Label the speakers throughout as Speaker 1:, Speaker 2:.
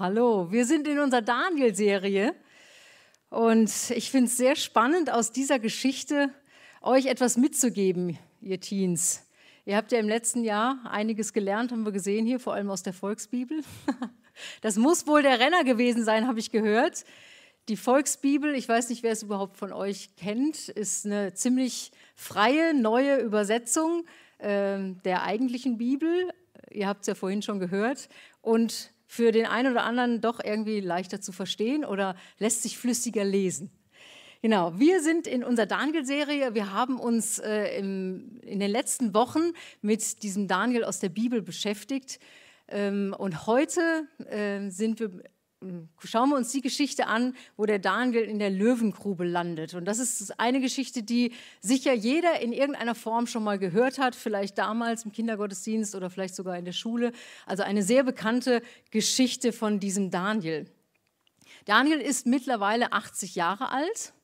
Speaker 1: Hallo, wir sind in unserer Daniel-Serie und ich finde es sehr spannend, aus dieser Geschichte euch etwas mitzugeben, ihr Teens. Ihr habt ja im letzten Jahr einiges gelernt, haben wir gesehen hier, vor allem aus der Volksbibel. Das muss wohl der Renner gewesen sein, habe ich gehört. Die Volksbibel, ich weiß nicht, wer es überhaupt von euch kennt, ist eine ziemlich freie, neue Übersetzung äh, der eigentlichen Bibel. Ihr habt es ja vorhin schon gehört. Und für den einen oder anderen doch irgendwie leichter zu verstehen oder lässt sich flüssiger lesen. Genau, wir sind in unserer Daniel-Serie. Wir haben uns äh, im, in den letzten Wochen mit diesem Daniel aus der Bibel beschäftigt. Ähm, und heute äh, sind wir Mm. schauen wir uns die Geschichte an, wo der Daniel in der Löwengrube landet. Und das ist eine Geschichte, die sicher jeder in irgendeiner Form schon mal gehört hat, vielleicht damals im Kindergottesdienst oder vielleicht sogar in der Schule. Also eine sehr bekannte Geschichte von diesem Daniel. Daniel ist mittlerweile 80 Jahre alt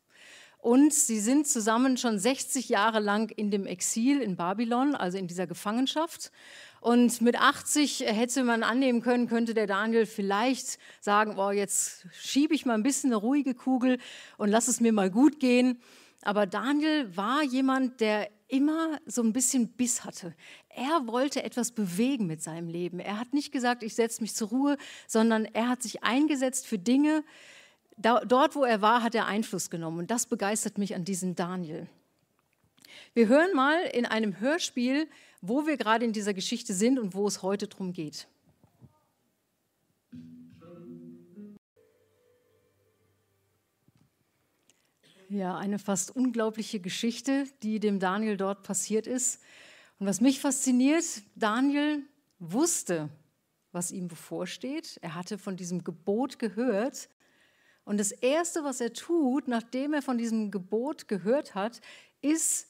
Speaker 1: und sie sind zusammen schon 60 Jahre lang in dem Exil in Babylon, also in dieser Gefangenschaft. Und mit 80 hätte man annehmen können, könnte der Daniel vielleicht sagen, oh, jetzt schiebe ich mal ein bisschen eine ruhige Kugel und lass es mir mal gut gehen. Aber Daniel war jemand, der immer so ein bisschen Biss hatte. Er wollte etwas bewegen mit seinem Leben. Er hat nicht gesagt, ich setze mich zur Ruhe, sondern er hat sich eingesetzt für Dinge, äh, da, dort, wo er war, hat er Einfluss genommen. Und das begeistert mich an diesem Daniel. Wir hören mal in einem Hörspiel, wo wir gerade in dieser Geschichte sind und wo es heute darum geht. Ja, eine fast unglaubliche Geschichte, die dem Daniel dort passiert ist. Und was mich fasziniert, Daniel wusste, was ihm bevorsteht. Er hatte von diesem Gebot gehört und das Erste, was er tut, nachdem er von diesem Gebot gehört hat, ist,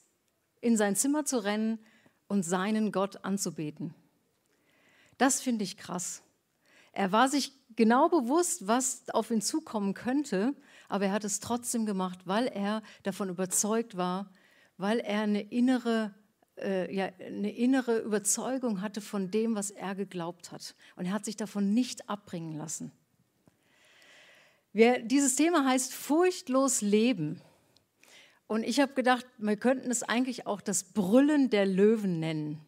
Speaker 1: in sein Zimmer zu rennen und seinen Gott anzubeten. Das finde ich krass. Er war sich genau bewusst, was auf ihn zukommen könnte, aber er hat es trotzdem gemacht, weil er davon überzeugt war, weil er eine innere, äh, ja, eine innere Überzeugung hatte von dem, was er geglaubt hat. Und er hat sich davon nicht abbringen lassen. Wir, dieses Thema heißt furchtlos leben. Und ich habe gedacht, wir könnten es eigentlich auch das Brüllen der Löwen nennen.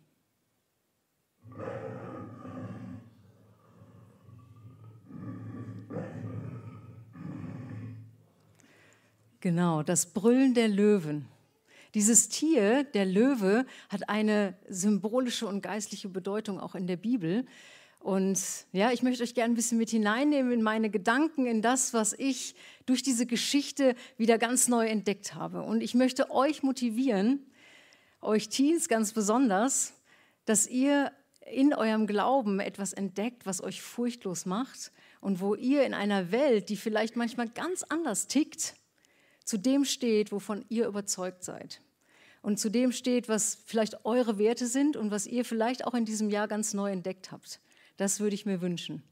Speaker 1: Genau, das Brüllen der Löwen. Dieses Tier, der Löwe, hat eine symbolische und geistliche Bedeutung auch in der Bibel. Und ja, ich möchte euch gerne ein bisschen mit hineinnehmen in meine Gedanken, in das, was ich durch diese Geschichte wieder ganz neu entdeckt habe. Und ich möchte euch motivieren, euch Teens ganz besonders, dass ihr in eurem Glauben etwas entdeckt, was euch furchtlos macht und wo ihr in einer Welt, die vielleicht manchmal ganz anders tickt, zu dem steht, wovon ihr überzeugt seid. Und zu dem steht, was vielleicht eure Werte sind und was ihr vielleicht auch in diesem Jahr ganz neu entdeckt habt. Das würde ich mir wünschen.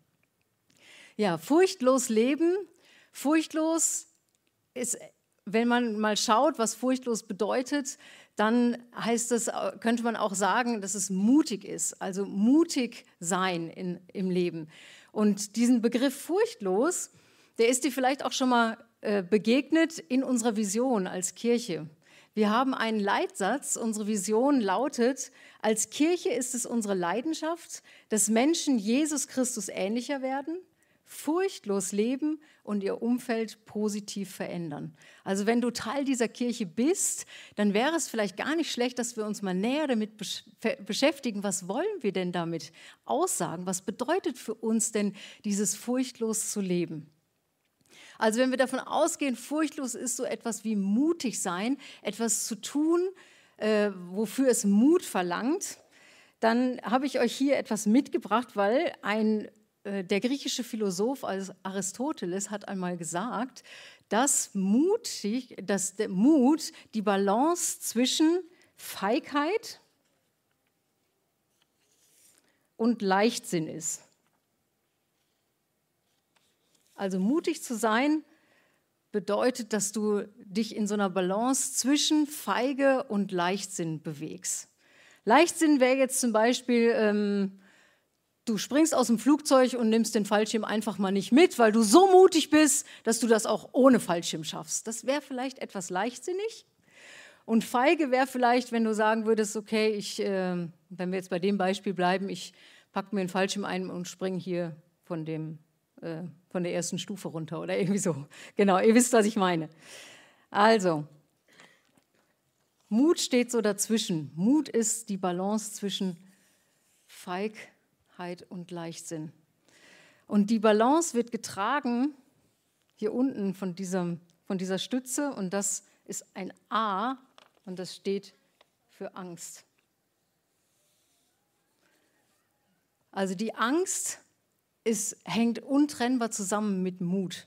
Speaker 1: Ja, furchtlos leben. Furchtlos ist, wenn man mal schaut, was furchtlos bedeutet, dann heißt das, äh, könnte man auch sagen, dass es mutig ist. Also mutig sein in, im Leben. Und diesen Begriff furchtlos, der ist dir vielleicht auch schon mal äh, begegnet in unserer Vision als Kirche. Wir haben einen Leitsatz, unsere Vision lautet, als Kirche ist es unsere Leidenschaft, dass Menschen Jesus Christus ähnlicher werden, furchtlos leben und ihr Umfeld positiv verändern. Also wenn du Teil dieser Kirche bist, dann wäre es vielleicht gar nicht schlecht, dass wir uns mal näher damit beschäftigen, was wollen wir denn damit aussagen, was bedeutet für uns denn dieses furchtlos zu leben. Also wenn wir davon ausgehen, furchtlos ist so etwas wie mutig sein, etwas zu tun, äh, wofür es Mut verlangt, dann habe ich euch hier etwas mitgebracht, weil ein, äh, der griechische Philosoph Aristoteles hat einmal gesagt, dass, mutig, dass der Mut die Balance zwischen Feigheit und Leichtsinn ist. Also mutig zu sein bedeutet, dass du dich in so einer Balance zwischen Feige und Leichtsinn bewegst. Leichtsinn wäre jetzt zum Beispiel, ähm, du springst aus dem Flugzeug und nimmst den Fallschirm einfach mal nicht mit, weil du so mutig bist, dass du das auch ohne Fallschirm schaffst. Das wäre vielleicht etwas leichtsinnig. Und feige wäre vielleicht, wenn du sagen würdest, okay, ich, äh, wenn wir jetzt bei dem Beispiel bleiben, ich packe mir den Fallschirm ein und springe hier von dem äh, von der ersten Stufe runter oder irgendwie so. Genau, ihr wisst, was ich meine. Also, Mut steht so dazwischen. Mut ist die Balance zwischen Feigheit und Leichtsinn. Und die Balance wird getragen hier unten von, diesem, von dieser Stütze und das ist ein A und das steht für Angst. Also die Angst ist, hängt untrennbar zusammen mit Mut.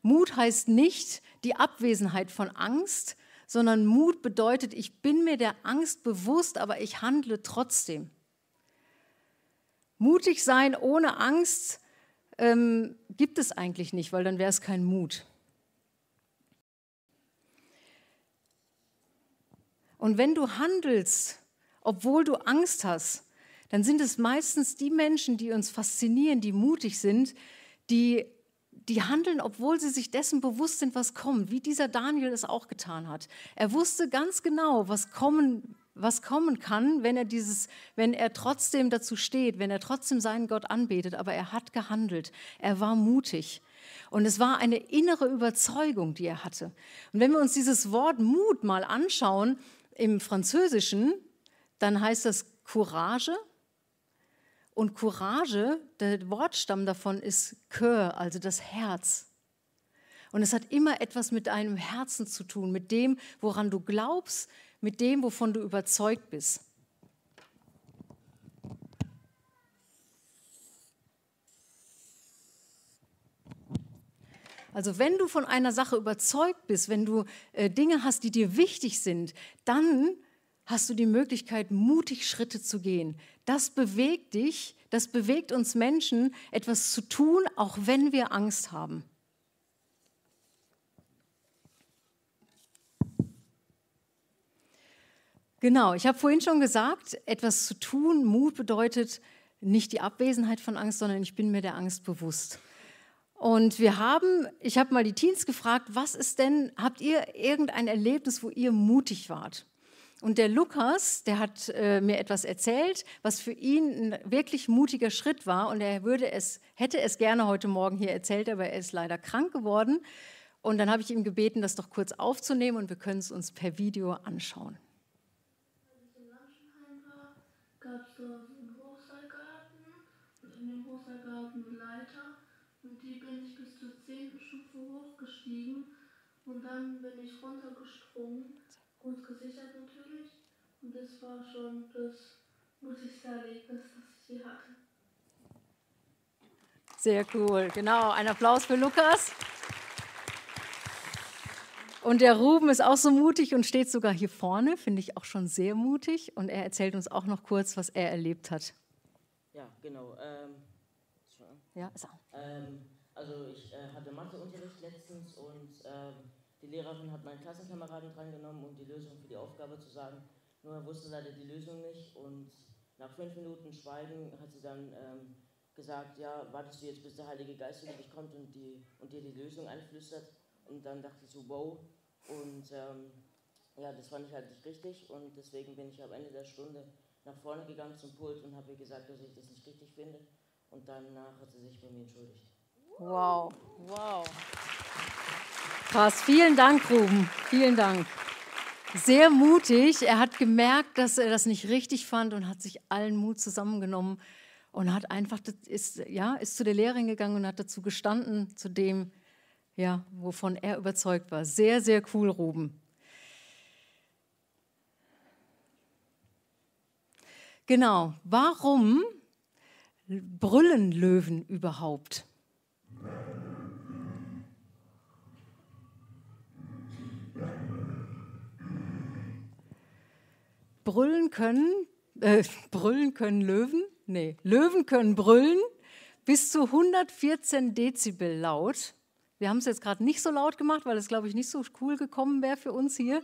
Speaker 1: Mut heißt nicht die Abwesenheit von Angst, sondern Mut bedeutet, ich bin mir der Angst bewusst, aber ich handle trotzdem. Mutig sein ohne Angst ähm, gibt es eigentlich nicht, weil dann wäre es kein Mut. Und wenn du handelst, obwohl du Angst hast, dann sind es meistens die Menschen, die uns faszinieren, die mutig sind, die, die handeln, obwohl sie sich dessen bewusst sind, was kommt, wie dieser Daniel es auch getan hat. Er wusste ganz genau, was kommen was kommen kann, wenn er dieses, wenn er trotzdem dazu steht, wenn er trotzdem seinen Gott anbetet, aber er hat gehandelt, er war mutig. Und es war eine innere Überzeugung, die er hatte. Und wenn wir uns dieses Wort Mut mal anschauen im Französischen, dann heißt das Courage, und Courage, der Wortstamm davon ist Cœur, also das Herz. Und es hat immer etwas mit deinem Herzen zu tun, mit dem, woran du glaubst, mit dem, wovon du überzeugt bist. Also wenn du von einer Sache überzeugt bist, wenn du äh, Dinge hast, die dir wichtig sind, dann hast du die Möglichkeit, mutig Schritte zu gehen. Das bewegt dich, das bewegt uns Menschen, etwas zu tun, auch wenn wir Angst haben. Genau, ich habe vorhin schon gesagt, etwas zu tun, Mut bedeutet nicht die Abwesenheit von Angst, sondern ich bin mir der Angst bewusst. Und wir haben, ich habe mal die Teens gefragt, was ist denn, habt ihr irgendein Erlebnis, wo ihr mutig wart? Und der Lukas, der hat äh, mir etwas erzählt, was für ihn ein wirklich mutiger Schritt war. Und er würde es, hätte es gerne heute Morgen hier erzählt, aber er ist leider krank geworden. Und dann habe ich ihm gebeten, das doch kurz aufzunehmen und wir können es uns per Video anschauen. in Lanschenheim war, gab es so einen Hochseilgarten und in dem Hochseilgarten eine Leiter. Und die bin ich bis zur zehnten Stufe hochgestiegen und dann bin ich runtergesprungen gut gesichert natürlich. Und das war schon das mutigste Erlebnis, das ich je hatte. Sehr cool, genau. Ein Applaus für Lukas. Und der Ruben ist auch so mutig und steht sogar hier vorne, finde ich auch schon sehr mutig. Und er erzählt uns auch noch kurz, was er erlebt hat. Ja, genau. Ähm, ja, ist auch. Ähm, also ich äh, hatte Matheunterricht letztens und ähm, die Lehrerin hat meinen Klassenkameraden drangenommen, um die Lösung für die Aufgabe zu sagen. Nur er wusste leider die Lösung nicht und nach fünf Minuten Schweigen hat sie dann ähm, gesagt, ja, wartest du jetzt, bis der Heilige Geist über dich kommt und, die, und dir die Lösung einflüstert. Und dann dachte ich so, wow. Und ähm, ja, das fand ich halt nicht richtig und deswegen bin ich am Ende der Stunde nach vorne gegangen zum Pult und habe ihr gesagt, dass ich das nicht richtig finde. Und danach hat sie sich bei mir entschuldigt. Wow, wow. Krass, vielen Dank, Ruben. Vielen Dank. Sehr mutig. Er hat gemerkt, dass er das nicht richtig fand und hat sich allen Mut zusammengenommen und hat einfach ist ja ist zu der Lehrerin gegangen und hat dazu gestanden zu dem, ja, wovon er überzeugt war. Sehr, sehr cool, Ruben. Genau. Warum brüllen Löwen überhaupt? brüllen können, äh, brüllen können Löwen, nee, Löwen können brüllen bis zu 114 Dezibel laut. Wir haben es jetzt gerade nicht so laut gemacht, weil es, glaube ich, nicht so cool gekommen wäre für uns hier.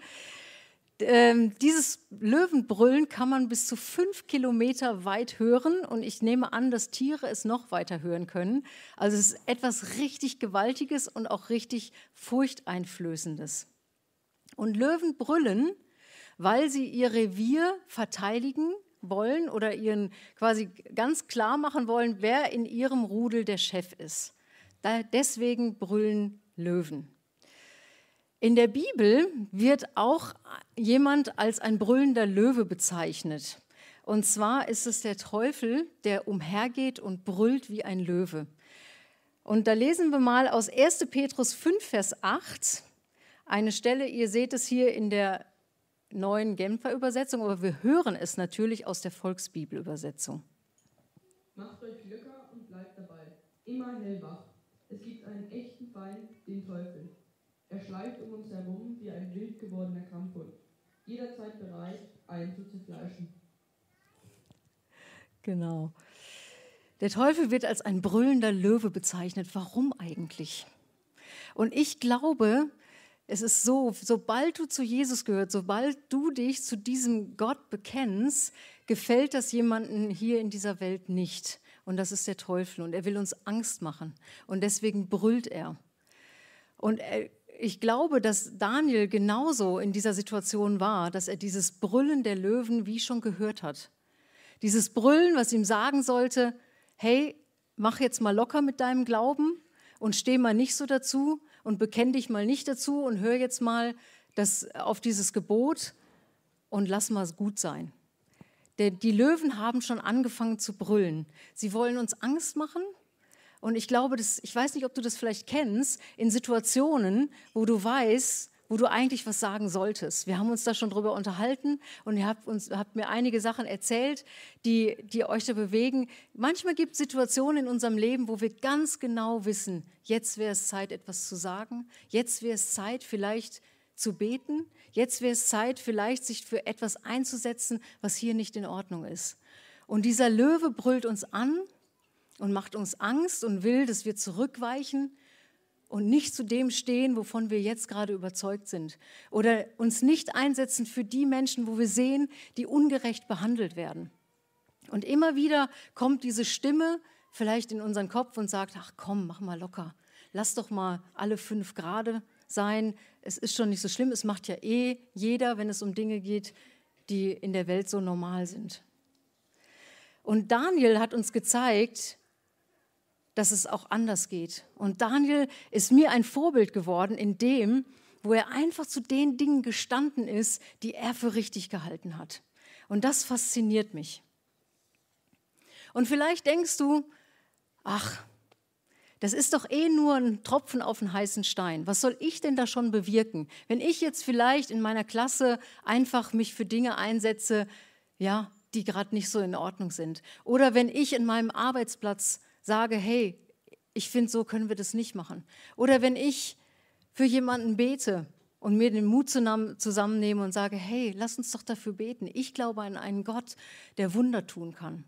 Speaker 1: Ähm, dieses Löwenbrüllen kann man bis zu fünf Kilometer weit hören und ich nehme an, dass Tiere es noch weiter hören können. Also es ist etwas richtig Gewaltiges und auch richtig Furchteinflößendes. Und Löwenbrüllen weil sie ihr Revier verteidigen wollen oder ihren quasi ganz klar machen wollen, wer in ihrem Rudel der Chef ist. Da, deswegen brüllen Löwen. In der Bibel wird auch jemand als ein brüllender Löwe bezeichnet. Und zwar ist es der Teufel, der umhergeht und brüllt wie ein Löwe. Und da lesen wir mal aus 1. Petrus 5, Vers 8 eine Stelle, ihr seht es hier in der neuen Genfer Übersetzung, aber wir hören es natürlich aus der Volksbibelübersetzung. Macht euch Glücker und bleibt dabei. Immer hellwach. Es gibt einen echten Feind, den Teufel. Er schleift um uns herum wie ein wild gewordener Kampfhund. Jederzeit bereit, einen zu zerfleischen. Genau. Der Teufel wird als ein brüllender Löwe bezeichnet. Warum eigentlich? Und ich glaube, es ist so, sobald du zu Jesus gehört, sobald du dich zu diesem Gott bekennst, gefällt das jemanden hier in dieser Welt nicht. Und das ist der Teufel und er will uns Angst machen. Und deswegen brüllt er. Und er, ich glaube, dass Daniel genauso in dieser Situation war, dass er dieses Brüllen der Löwen wie schon gehört hat. Dieses Brüllen, was ihm sagen sollte, hey, mach jetzt mal locker mit deinem Glauben und steh mal nicht so dazu, und bekenn dich mal nicht dazu und hör jetzt mal das, äh, auf dieses Gebot und lass mal gut sein. Denn die Löwen haben schon angefangen zu brüllen. Sie wollen uns Angst machen. Und ich glaube, das, ich weiß nicht, ob du das vielleicht kennst, in Situationen, wo du weißt, wo du eigentlich was sagen solltest. Wir haben uns da schon drüber unterhalten und ihr habt, uns, habt mir einige Sachen erzählt, die, die euch da bewegen. Manchmal gibt es Situationen in unserem Leben, wo wir ganz genau wissen, jetzt wäre es Zeit, etwas zu sagen. Jetzt wäre es Zeit, vielleicht zu beten. Jetzt wäre es Zeit, vielleicht sich für etwas einzusetzen, was hier nicht in Ordnung ist. Und dieser Löwe brüllt uns an und macht uns Angst und will, dass wir zurückweichen und nicht zu dem stehen, wovon wir jetzt gerade überzeugt sind. Oder uns nicht einsetzen für die Menschen, wo wir sehen, die ungerecht behandelt werden. Und immer wieder kommt diese Stimme vielleicht in unseren Kopf und sagt, ach komm, mach mal locker. Lass doch mal alle fünf Grade sein. Es ist schon nicht so schlimm. Es macht ja eh jeder, wenn es um Dinge geht, die in der Welt so normal sind. Und Daniel hat uns gezeigt, dass es auch anders geht. Und Daniel ist mir ein Vorbild geworden in dem, wo er einfach zu den Dingen gestanden ist, die er für richtig gehalten hat. Und das fasziniert mich. Und vielleicht denkst du, ach, das ist doch eh nur ein Tropfen auf den heißen Stein. Was soll ich denn da schon bewirken? Wenn ich jetzt vielleicht in meiner Klasse einfach mich für Dinge einsetze, ja, die gerade nicht so in Ordnung sind. Oder wenn ich in meinem Arbeitsplatz sage, hey, ich finde, so können wir das nicht machen. Oder wenn ich für jemanden bete und mir den Mut zusammennehme und sage, hey, lass uns doch dafür beten. Ich glaube an einen Gott, der Wunder tun kann.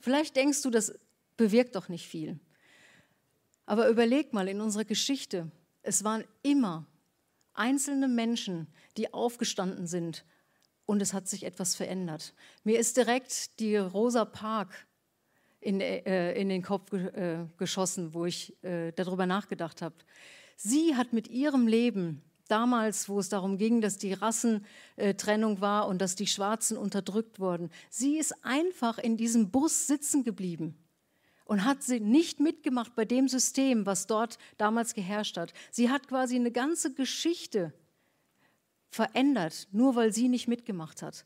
Speaker 1: Vielleicht denkst du, das bewirkt doch nicht viel. Aber überleg mal in unserer Geschichte, es waren immer einzelne Menschen, die aufgestanden sind und es hat sich etwas verändert. Mir ist direkt die Rosa Park in, äh, in den Kopf ge äh, geschossen, wo ich äh, darüber nachgedacht habe. Sie hat mit ihrem Leben damals, wo es darum ging, dass die Rassentrennung äh, war und dass die Schwarzen unterdrückt wurden, sie ist einfach in diesem Bus sitzen geblieben und hat sie nicht mitgemacht bei dem System, was dort damals geherrscht hat. Sie hat quasi eine ganze Geschichte verändert, nur weil sie nicht mitgemacht hat.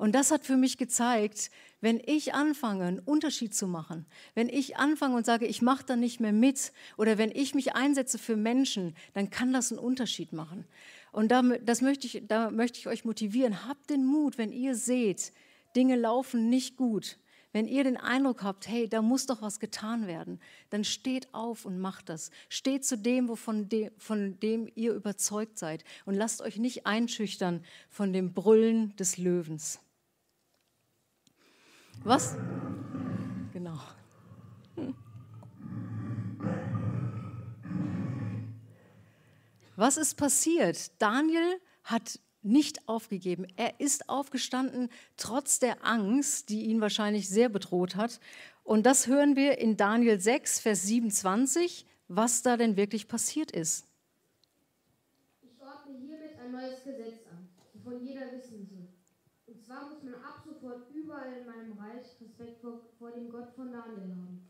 Speaker 1: Und das hat für mich gezeigt, wenn ich anfange, einen Unterschied zu machen, wenn ich anfange und sage, ich mache da nicht mehr mit, oder wenn ich mich einsetze für Menschen, dann kann das einen Unterschied machen. Und da, das möchte ich, da möchte ich euch motivieren. Habt den Mut, wenn ihr seht, Dinge laufen nicht gut. Wenn ihr den Eindruck habt, hey, da muss doch was getan werden, dann steht auf und macht das. Steht zu dem, wovon de, von dem ihr überzeugt seid und lasst euch nicht einschüchtern von dem Brüllen des Löwens. Was? Genau. Was ist passiert? Daniel hat nicht aufgegeben. Er ist aufgestanden, trotz der Angst, die ihn wahrscheinlich sehr bedroht hat. Und das hören wir in Daniel 6, Vers 27, was da denn wirklich passiert ist. Ich ordne hiermit ein neues Gesetz an, von jeder Wissenschaft ab sofort überall in meinem Reich Respekt vor, vor dem Gott von Daniel haben.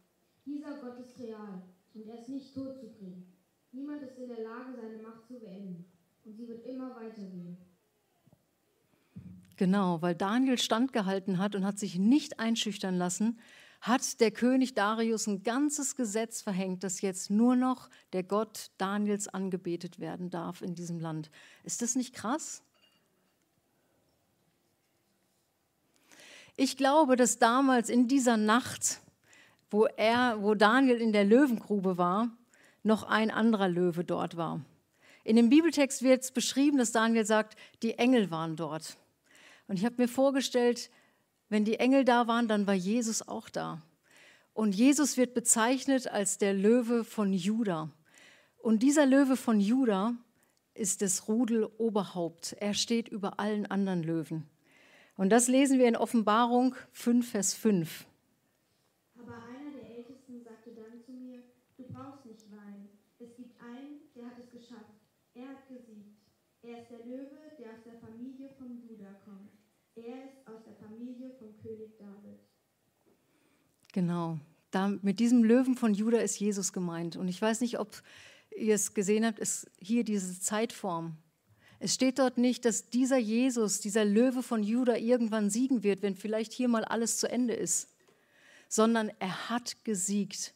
Speaker 1: Dieser Gott ist real und er ist nicht tot zu kriegen. Niemand ist in der Lage, seine Macht zu beenden. Und sie wird immer weitergehen. Genau, weil Daniel standgehalten hat und hat sich nicht einschüchtern lassen, hat der König Darius ein ganzes Gesetz verhängt, dass jetzt nur noch der Gott Daniels angebetet werden darf in diesem Land. Ist das nicht krass? Ich glaube, dass damals in dieser Nacht, wo er, wo Daniel in der Löwengrube war, noch ein anderer Löwe dort war. In dem Bibeltext wird es beschrieben, dass Daniel sagt, die Engel waren dort. Und ich habe mir vorgestellt, wenn die Engel da waren, dann war Jesus auch da. Und Jesus wird bezeichnet als der Löwe von Juda. Und dieser Löwe von Juda ist das Rudeloberhaupt. Er steht über allen anderen Löwen. Und das lesen wir in Offenbarung 5, Vers 5. Aber einer der Ältesten sagte dann zu mir, du brauchst nicht weinen. Es gibt einen, der hat es geschafft. Er hat gesiegt. Er ist der Löwe, der aus der Familie von Juda kommt. Er ist aus der Familie von König David. Genau. Da, mit diesem Löwen von Juda ist Jesus gemeint. Und ich weiß nicht, ob ihr es gesehen habt, ist hier diese Zeitform. Es steht dort nicht, dass dieser Jesus, dieser Löwe von Juda irgendwann siegen wird, wenn vielleicht hier mal alles zu Ende ist, sondern er hat gesiegt.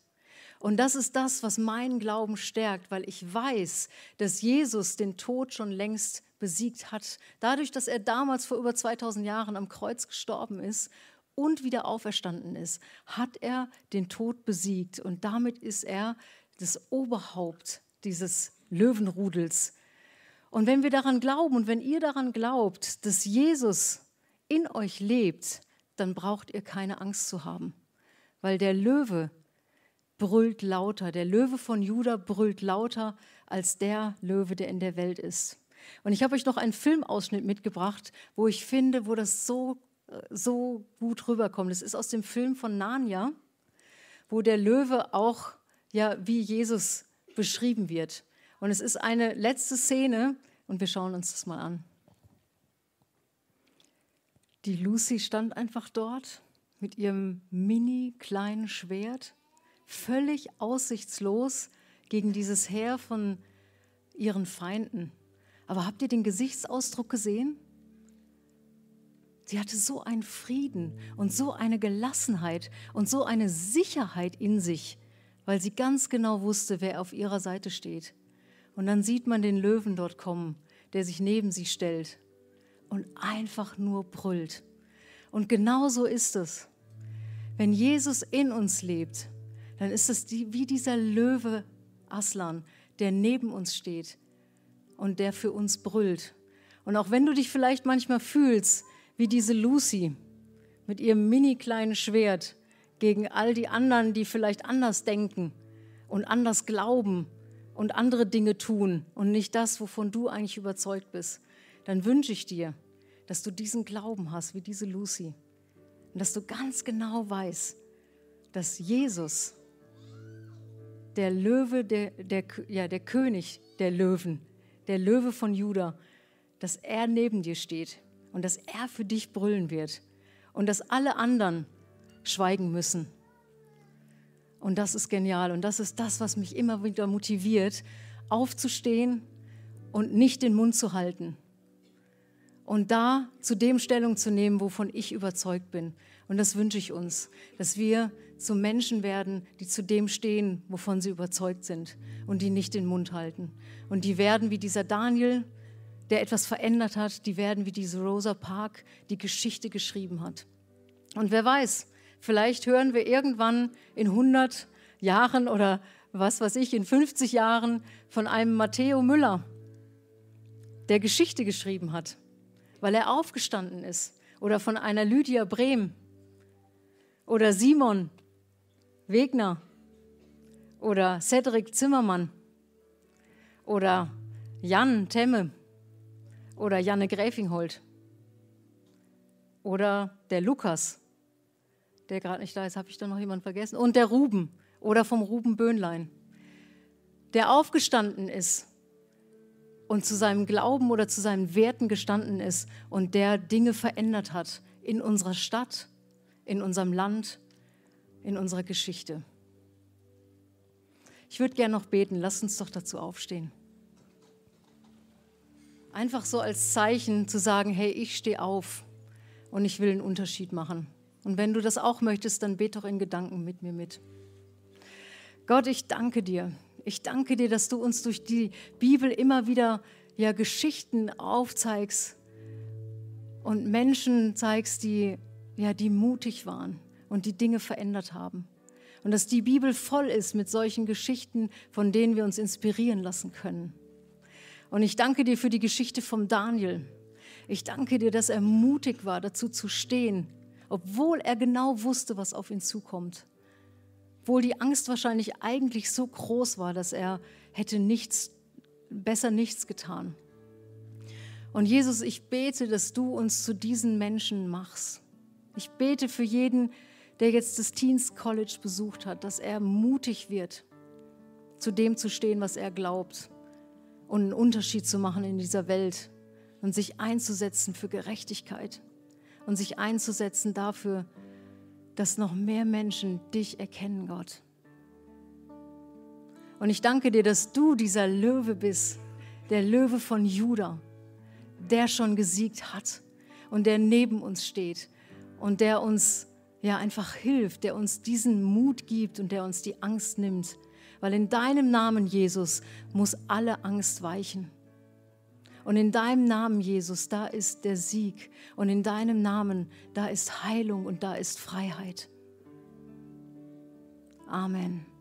Speaker 1: Und das ist das, was meinen Glauben stärkt, weil ich weiß, dass Jesus den Tod schon längst besiegt hat. Dadurch, dass er damals vor über 2000 Jahren am Kreuz gestorben ist und wieder auferstanden ist, hat er den Tod besiegt. Und damit ist er das Oberhaupt dieses Löwenrudels und wenn wir daran glauben und wenn ihr daran glaubt, dass Jesus in euch lebt, dann braucht ihr keine Angst zu haben, weil der Löwe brüllt lauter, der Löwe von Juda brüllt lauter als der Löwe, der in der Welt ist. Und ich habe euch noch einen Filmausschnitt mitgebracht, wo ich finde, wo das so, äh, so gut rüberkommt. Das ist aus dem Film von Narnia, wo der Löwe auch ja, wie Jesus beschrieben wird. Und es ist eine letzte Szene und wir schauen uns das mal an. Die Lucy stand einfach dort mit ihrem mini kleinen Schwert, völlig aussichtslos gegen dieses Heer von ihren Feinden. Aber habt ihr den Gesichtsausdruck gesehen? Sie hatte so einen Frieden und so eine Gelassenheit und so eine Sicherheit in sich, weil sie ganz genau wusste, wer auf ihrer Seite steht. Und dann sieht man den Löwen dort kommen, der sich neben sie stellt und einfach nur brüllt. Und genau so ist es. Wenn Jesus in uns lebt, dann ist es die, wie dieser Löwe Aslan, der neben uns steht und der für uns brüllt. Und auch wenn du dich vielleicht manchmal fühlst wie diese Lucy mit ihrem mini kleinen Schwert gegen all die anderen, die vielleicht anders denken und anders glauben und andere Dinge tun und nicht das, wovon du eigentlich überzeugt bist, dann wünsche ich dir, dass du diesen Glauben hast, wie diese Lucy. Und dass du ganz genau weißt, dass Jesus, der Löwe, der, der, ja, der König der Löwen, der Löwe von Juda, dass er neben dir steht und dass er für dich brüllen wird und dass alle anderen schweigen müssen und das ist genial. Und das ist das, was mich immer wieder motiviert, aufzustehen und nicht den Mund zu halten. Und da zu dem Stellung zu nehmen, wovon ich überzeugt bin. Und das wünsche ich uns, dass wir zu Menschen werden, die zu dem stehen, wovon sie überzeugt sind und die nicht den Mund halten. Und die werden wie dieser Daniel, der etwas verändert hat, die werden wie diese Rosa Park, die Geschichte geschrieben hat. Und wer weiß, Vielleicht hören wir irgendwann in 100 Jahren oder was weiß ich, in 50 Jahren von einem Matteo Müller, der Geschichte geschrieben hat, weil er aufgestanden ist. Oder von einer Lydia Brehm oder Simon Wegner oder Cedric Zimmermann oder Jan Temme oder Janne Gräfinghold oder der Lukas der gerade nicht da ist. Habe ich da noch jemanden vergessen? Und der Ruben oder vom Ruben Böhnlein, der aufgestanden ist und zu seinem Glauben oder zu seinen Werten gestanden ist und der Dinge verändert hat in unserer Stadt, in unserem Land, in unserer Geschichte. Ich würde gerne noch beten, lasst uns doch dazu aufstehen. Einfach so als Zeichen zu sagen, hey, ich stehe auf und ich will einen Unterschied machen. Und wenn du das auch möchtest, dann bete doch in Gedanken mit mir mit. Gott, ich danke dir. Ich danke dir, dass du uns durch die Bibel immer wieder ja, Geschichten aufzeigst und Menschen zeigst, die, ja, die mutig waren und die Dinge verändert haben. Und dass die Bibel voll ist mit solchen Geschichten, von denen wir uns inspirieren lassen können. Und ich danke dir für die Geschichte vom Daniel. Ich danke dir, dass er mutig war, dazu zu stehen, obwohl er genau wusste, was auf ihn zukommt. Obwohl die Angst wahrscheinlich eigentlich so groß war, dass er hätte nichts, besser nichts getan. Und Jesus, ich bete, dass du uns zu diesen Menschen machst. Ich bete für jeden, der jetzt das Teens College besucht hat, dass er mutig wird, zu dem zu stehen, was er glaubt und einen Unterschied zu machen in dieser Welt und sich einzusetzen für Gerechtigkeit und sich einzusetzen dafür, dass noch mehr Menschen dich erkennen, Gott. Und ich danke dir, dass du dieser Löwe bist, der Löwe von Juda, der schon gesiegt hat und der neben uns steht und der uns ja einfach hilft, der uns diesen Mut gibt und der uns die Angst nimmt, weil in deinem Namen Jesus muss alle Angst weichen. Und in deinem Namen, Jesus, da ist der Sieg. Und in deinem Namen, da ist Heilung und da ist Freiheit. Amen.